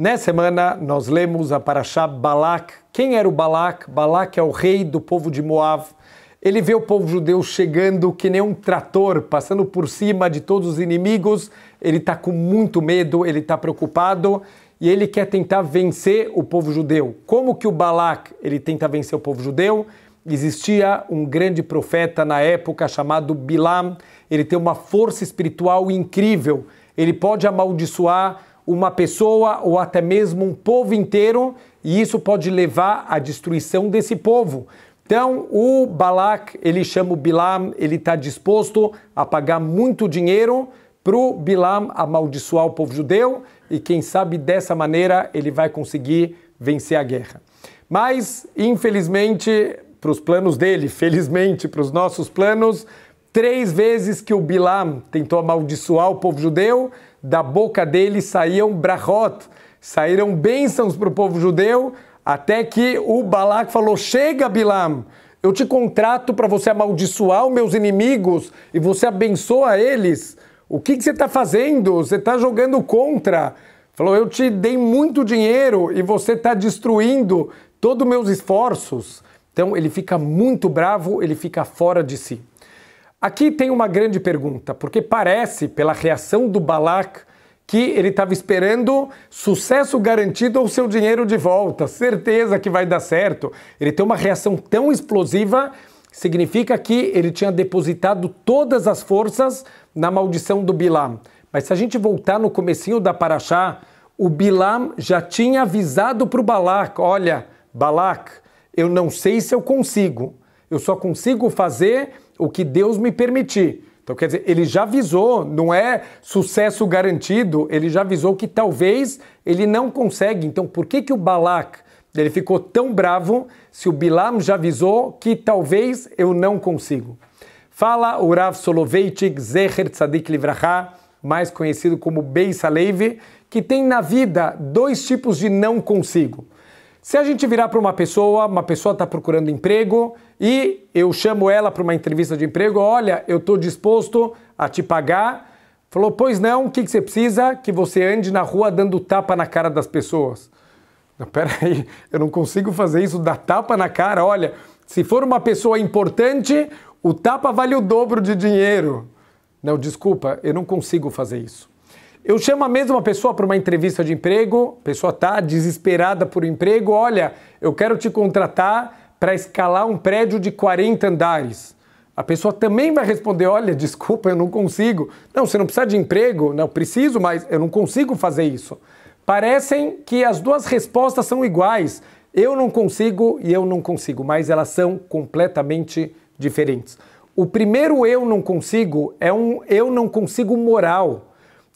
Nessa semana nós lemos a Parashá Balak. Quem era o Balak? Balak é o rei do povo de Moab. Ele vê o povo judeu chegando que nem um trator, passando por cima de todos os inimigos. Ele está com muito medo, ele está preocupado e ele quer tentar vencer o povo judeu. Como que o Balak ele tenta vencer o povo judeu? Existia um grande profeta na época chamado Bilam. Ele tem uma força espiritual incrível. Ele pode amaldiçoar uma pessoa ou até mesmo um povo inteiro, e isso pode levar à destruição desse povo. Então, o Balak, ele chama o Bilam, ele está disposto a pagar muito dinheiro para o Bilam amaldiçoar o povo judeu, e quem sabe dessa maneira ele vai conseguir vencer a guerra. Mas, infelizmente, para os planos dele, felizmente para os nossos planos, três vezes que o Bilam tentou amaldiçoar o povo judeu, da boca dele saíam brachot, saíram bênçãos para o povo judeu, até que o Balac falou: Chega, Bilam, eu te contrato para você amaldiçoar os meus inimigos e você abençoa eles. O que, que você está fazendo? Você está jogando contra. Falou: Eu te dei muito dinheiro e você está destruindo todos os meus esforços. Então ele fica muito bravo, ele fica fora de si. Aqui tem uma grande pergunta, porque parece, pela reação do Balak, que ele estava esperando sucesso garantido ou seu dinheiro de volta, certeza que vai dar certo. Ele tem uma reação tão explosiva, significa que ele tinha depositado todas as forças na maldição do Bilam. Mas se a gente voltar no comecinho da Paraxá, o Bilam já tinha avisado para o Balak, olha, Balak, eu não sei se eu consigo, eu só consigo fazer o que Deus me permitir. Então, quer dizer, ele já avisou, não é sucesso garantido, ele já avisou que talvez ele não consegue. Então, por que, que o Balak ele ficou tão bravo se o Bilam já avisou que talvez eu não consigo? Fala Urav Soloveitchik Zecher Tzadik Livraha, mais conhecido como Beis Alevi, que tem na vida dois tipos de não consigo. Se a gente virar para uma pessoa, uma pessoa está procurando emprego e eu chamo ela para uma entrevista de emprego, olha, eu estou disposto a te pagar. Falou, pois não, o que, que, você precisa? Que você ande na rua dando tapa na cara das pessoas. Não, peraí, eu não consigo fazer isso, dar tapa na cara. Olha, se for uma pessoa importante, o tapa vale o dobro de dinheiro. Não, desculpa, eu não consigo fazer isso. Eu chamo a mesma pessoa para uma entrevista de emprego, a pessoa está desesperada por emprego, olha, eu quero te contratar para escalar um prédio de 40 andares. A pessoa também vai responder: olha, desculpa, eu não consigo. Não, você não precisa de emprego, não preciso, mas eu não consigo fazer isso. Parecem que as duas respostas são iguais. Eu não consigo e eu não consigo, mas elas são completamente diferentes. O primeiro eu não consigo é um eu não consigo moral.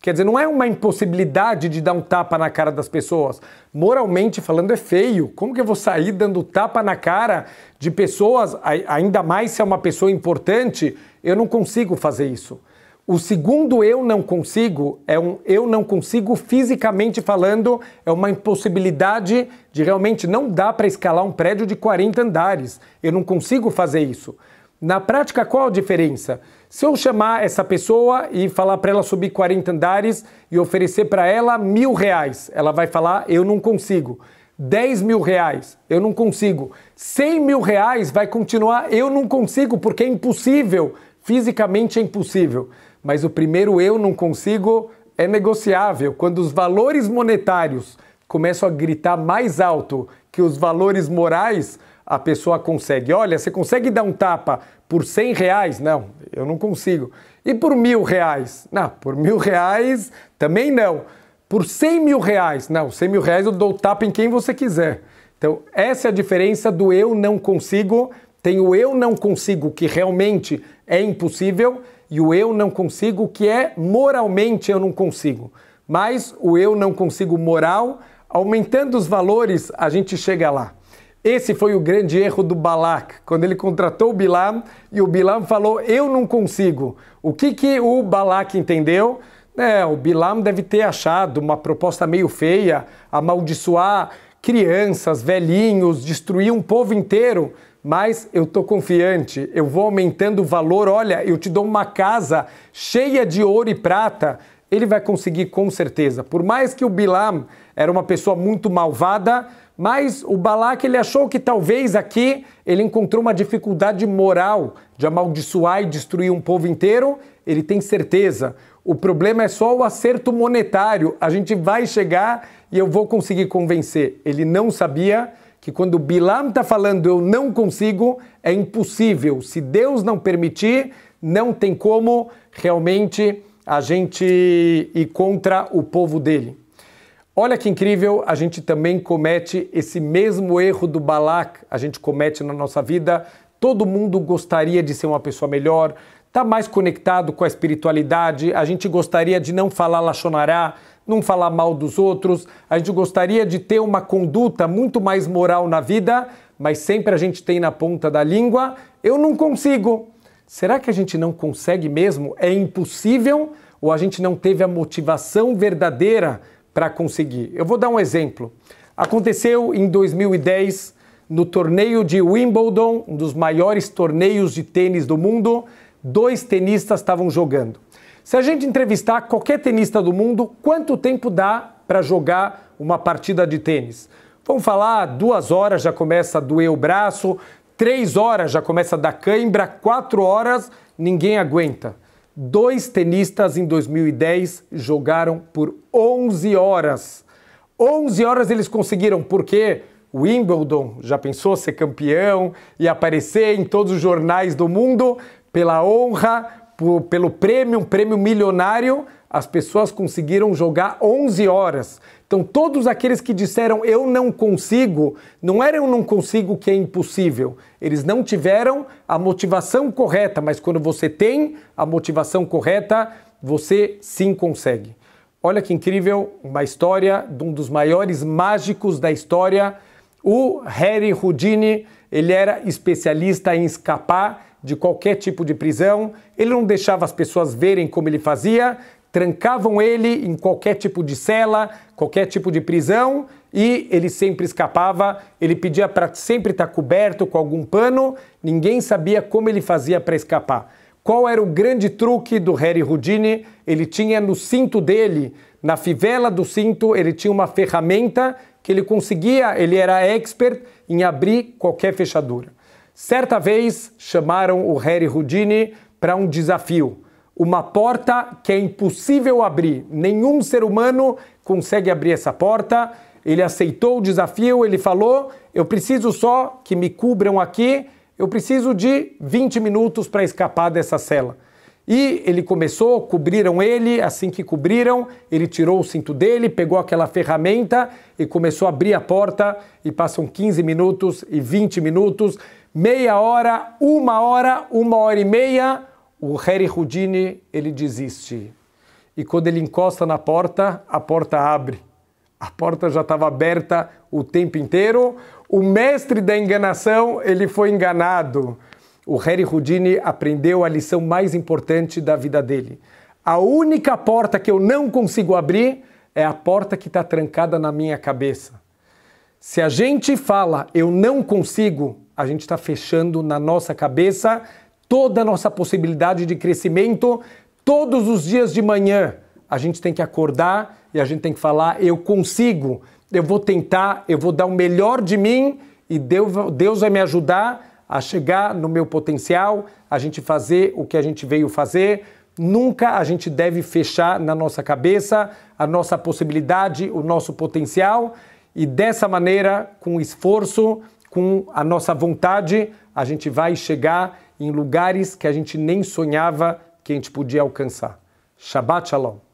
Quer dizer, não é uma impossibilidade de dar um tapa na cara das pessoas. Moralmente falando, é feio. Como que eu vou sair dando tapa na cara de pessoas, ainda mais se é uma pessoa importante? Eu não consigo fazer isso. O segundo eu não consigo é um eu não consigo fisicamente falando, é uma impossibilidade de realmente não dá para escalar um prédio de 40 andares. Eu não consigo fazer isso. Na prática, qual a diferença? Se eu chamar essa pessoa e falar para ela subir 40 andares e oferecer para ela mil reais, ela vai falar: eu não consigo. 10 mil reais, eu não consigo. 100 mil reais vai continuar, eu não consigo, porque é impossível. Fisicamente é impossível. Mas o primeiro eu não consigo é negociável. Quando os valores monetários começam a gritar mais alto que os valores morais, a pessoa consegue. Olha, você consegue dar um tapa por 100 reais? Não, eu não consigo. E por mil reais? Não, por mil reais também não. Por 100 mil reais? Não, 100 mil reais eu dou tapa em quem você quiser. Então, essa é a diferença do eu não consigo. Tem o eu não consigo, que realmente é impossível, e o eu não consigo, que é moralmente eu não consigo. Mas o eu não consigo moral, aumentando os valores, a gente chega lá. Esse foi o grande erro do Balak, quando ele contratou Bilam e o Bilam falou: Eu não consigo. O que, que o Balak entendeu? É, o Bilam deve ter achado uma proposta meio feia, amaldiçoar crianças, velhinhos, destruir um povo inteiro. Mas eu tô confiante, eu vou aumentando o valor. Olha, eu te dou uma casa cheia de ouro e prata. Ele vai conseguir com certeza. Por mais que o Bilam era uma pessoa muito malvada, mas o Balaque ele achou que talvez aqui ele encontrou uma dificuldade moral de amaldiçoar e destruir um povo inteiro. Ele tem certeza. O problema é só o acerto monetário. A gente vai chegar e eu vou conseguir convencer. Ele não sabia que quando Bilam está falando eu não consigo, é impossível. Se Deus não permitir, não tem como realmente a gente ir contra o povo dele. Olha que incrível, a gente também comete esse mesmo erro do Balak, a gente comete na nossa vida. Todo mundo gostaria de ser uma pessoa melhor, tá mais conectado com a espiritualidade, a gente gostaria de não falar lachonará, não falar mal dos outros, a gente gostaria de ter uma conduta muito mais moral na vida, mas sempre a gente tem na ponta da língua, eu não consigo. Será que a gente não consegue mesmo? É impossível? Ou a gente não teve a motivação verdadeira para conseguir. Eu vou dar um exemplo. Aconteceu em 2010 no torneio de Wimbledon, um dos maiores torneios de tênis do mundo, dois tenistas estavam jogando. Se a gente entrevistar qualquer tenista do mundo, quanto tempo dá para jogar uma partida de tênis? Vamos falar, duas horas já começa a doer o braço, três horas já começa a dar cãibra, quatro horas ninguém aguenta. Dois tenistas em 2010 jogaram por 11 horas. 11 horas eles conseguiram, porque Wimbledon já pensou ser campeão e aparecer em todos os jornais do mundo pela honra, por, pelo prêmio, um prêmio milionário, as pessoas conseguiram jogar 11 horas. Então, todos aqueles que disseram eu não consigo, não era eu não consigo que é impossível. Eles não tiveram a motivação correta, mas quando você tem a motivação correta, você sim consegue. Olha que incrível, uma história de um dos maiores mágicos da história, o Harry Houdini. Ele era especialista em escapar de qualquer tipo de prisão. Ele não deixava as pessoas verem como ele fazia, trancavam ele em qualquer tipo de cela, qualquer tipo de prisão e ele sempre escapava. Ele pedia para sempre estar tá coberto com algum pano, ninguém sabia como ele fazia para escapar. Qual era o grande truque do Harry Houdini? Ele tinha no cinto dele, na fivela do cinto, ele tinha uma ferramenta que ele conseguia, ele era expert em abrir qualquer fechadura. Certa vez chamaram o Harry Houdini para um desafio uma porta que é impossível abrir. Nenhum ser humano consegue abrir essa porta. Ele aceitou o desafio, ele falou: eu preciso só que me cubram aqui, eu preciso de 20 minutos para escapar dessa cela. E ele começou, cobriram ele, assim que cobriram, ele tirou o cinto dele, pegou aquela ferramenta e começou a abrir a porta. E passam 15 minutos e 20 minutos, meia hora, uma hora, uma hora e meia o Harry Houdini, ele desiste. E quando ele encosta na porta, a porta abre. A porta já estava aberta o tempo inteiro. O mestre da enganação, ele foi enganado. O Harry Houdini aprendeu a lição mais importante da vida dele. A única porta que eu não consigo abrir é a porta que está trancada na minha cabeça. Se a gente fala eu não consigo, a gente está fechando na nossa cabeça toda a nossa possibilidade de crescimento todos os dias de manhã. A gente tem que acordar e a gente tem que falar: eu consigo, eu vou tentar, eu vou dar o melhor de mim e Deus vai me ajudar a chegar no meu potencial, a gente fazer o que a gente veio fazer. Nunca a gente deve fechar na nossa cabeça a nossa possibilidade, o nosso potencial e dessa maneira, com esforço, com a nossa vontade, a gente vai chegar em lugares que a gente nem sonhava que a gente podia alcançar. Shabbat Shalom.